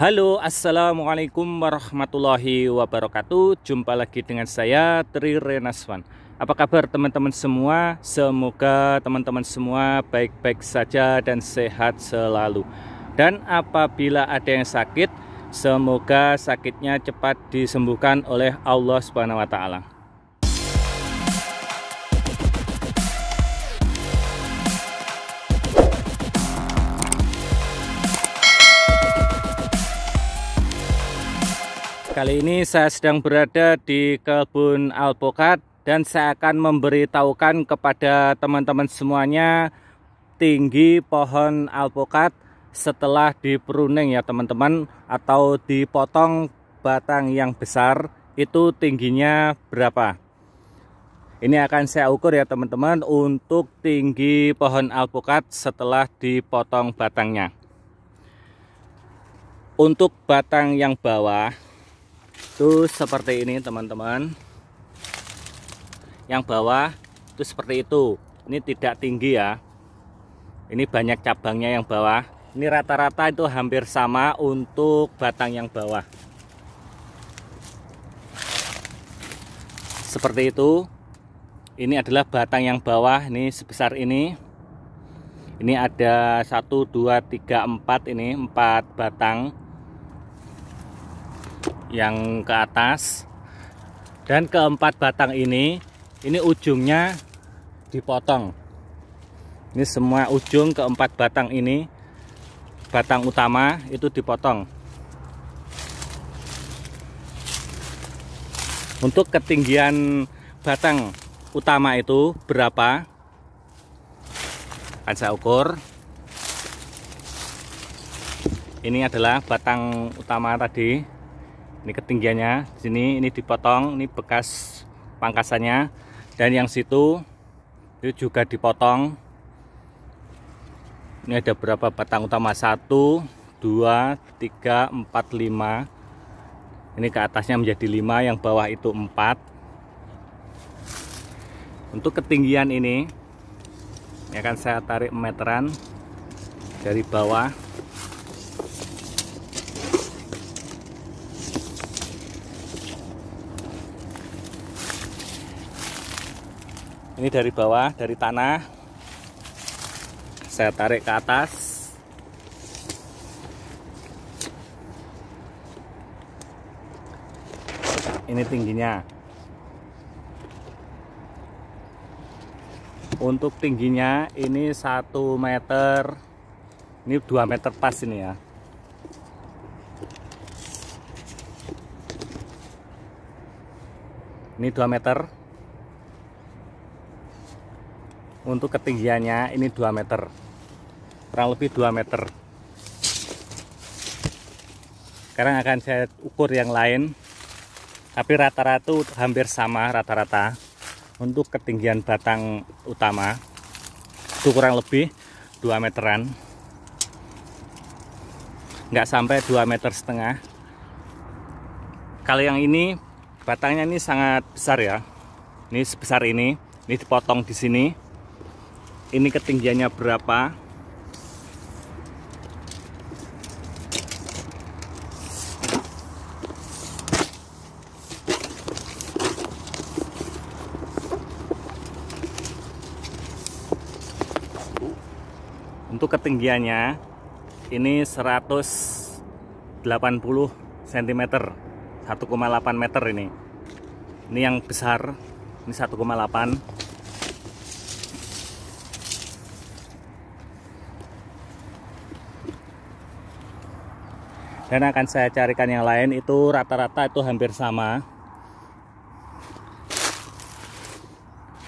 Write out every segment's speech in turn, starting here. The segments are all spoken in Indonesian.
Halo, assalamualaikum warahmatullahi wabarakatuh. Jumpa lagi dengan saya Tri Renaswan. Apa kabar teman-teman semua? Semoga teman-teman semua baik-baik saja dan sehat selalu. Dan apabila ada yang sakit, semoga sakitnya cepat disembuhkan oleh Allah Subhanahu wa taala. Kali ini saya sedang berada di kebun alpukat dan saya akan memberitahukan kepada teman-teman semuanya tinggi pohon alpukat setelah diperuning ya teman-teman atau dipotong batang yang besar itu tingginya berapa. Ini akan saya ukur ya teman-teman untuk tinggi pohon alpukat setelah dipotong batangnya. Untuk batang yang bawah itu seperti ini teman-teman yang bawah itu seperti itu ini tidak tinggi ya ini banyak cabangnya yang bawah ini rata-rata itu hampir sama untuk batang yang bawah seperti itu ini adalah batang yang bawah ini sebesar ini ini ada 1 2 3 4 ini 4 batang yang ke atas dan keempat batang ini ini ujungnya dipotong ini semua ujung keempat batang ini batang utama itu dipotong untuk ketinggian batang utama itu berapa akan saya ukur ini adalah batang utama tadi ini ketinggiannya sini ini dipotong ini bekas pangkasannya dan yang situ itu juga dipotong ini ada berapa batang utama 1 2 3 4 5 ini ke atasnya menjadi 5 yang bawah itu 4 untuk ketinggian ini ini akan saya tarik meteran dari bawah ini dari bawah dari tanah saya tarik ke atas ini tingginya untuk tingginya ini 1 meter ini 2 meter pas ini ya ini 2 meter untuk ketinggiannya ini 2 meter kurang lebih 2 meter sekarang akan saya ukur yang lain tapi rata-rata hampir sama rata-rata untuk ketinggian batang utama itu kurang lebih 2 meteran nggak sampai 2 meter setengah kalau yang ini batangnya ini sangat besar ya ini sebesar ini ini dipotong di sini ini ketinggiannya berapa untuk ketinggiannya ini 180 cm 1,8 meter ini ini yang besar ini 1,8 dan akan saya carikan yang lain itu rata-rata itu hampir sama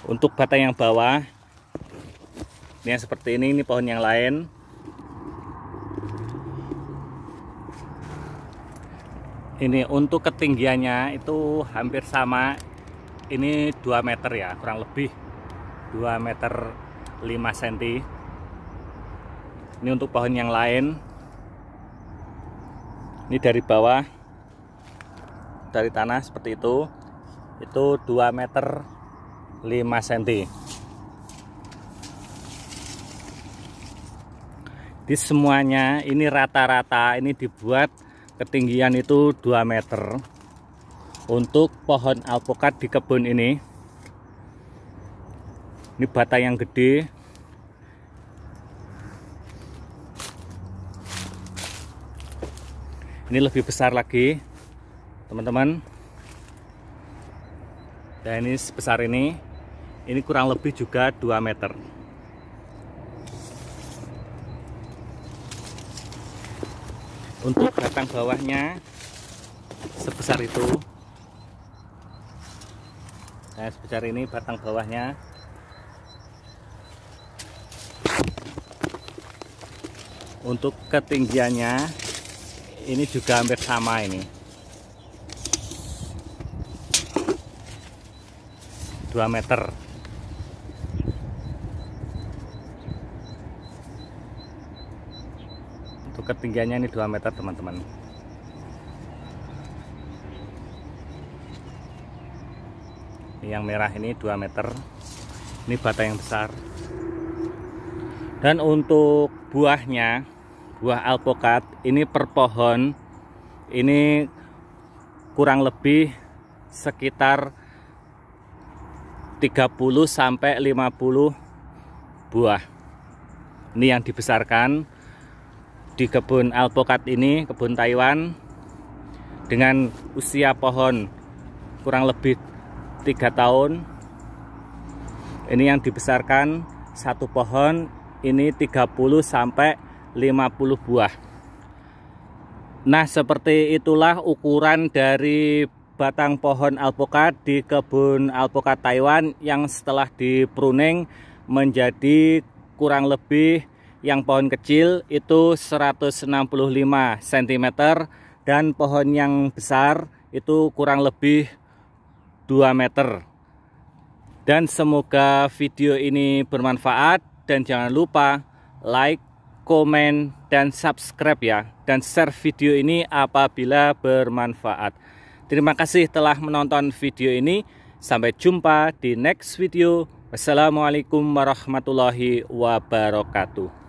untuk batang yang bawah ini yang seperti ini ini pohon yang lain ini untuk ketinggiannya itu hampir sama ini 2 meter ya kurang lebih 2 meter 5 cm ini untuk pohon yang lain ini dari bawah dari tanah seperti itu itu 2 meter 5 cm di semuanya ini rata-rata ini dibuat ketinggian itu 2 meter untuk pohon alpukat di kebun ini ini batang yang gede ini lebih besar lagi teman-teman dan ini sebesar ini ini kurang lebih juga 2 meter untuk batang bawahnya sebesar itu nah sebesar ini batang bawahnya untuk ketinggiannya ini juga hampir sama ini dua meter untuk ketinggiannya ini dua meter teman-teman yang merah ini 2 meter ini batang yang besar dan untuk buahnya buah alpukat ini per pohon ini kurang lebih sekitar 30 sampai 50 buah. Ini yang dibesarkan di kebun alpukat ini, kebun Taiwan dengan usia pohon kurang lebih tiga tahun. Ini yang dibesarkan satu pohon ini 30 sampai 50 buah nah seperti itulah ukuran dari batang pohon alpukat di kebun alpukat Taiwan yang setelah di pruning menjadi kurang lebih yang pohon kecil itu 165 cm dan pohon yang besar itu kurang lebih 2 meter dan semoga video ini bermanfaat dan jangan lupa like komen, dan subscribe ya. Dan share video ini apabila bermanfaat. Terima kasih telah menonton video ini. Sampai jumpa di next video. Wassalamualaikum warahmatullahi wabarakatuh.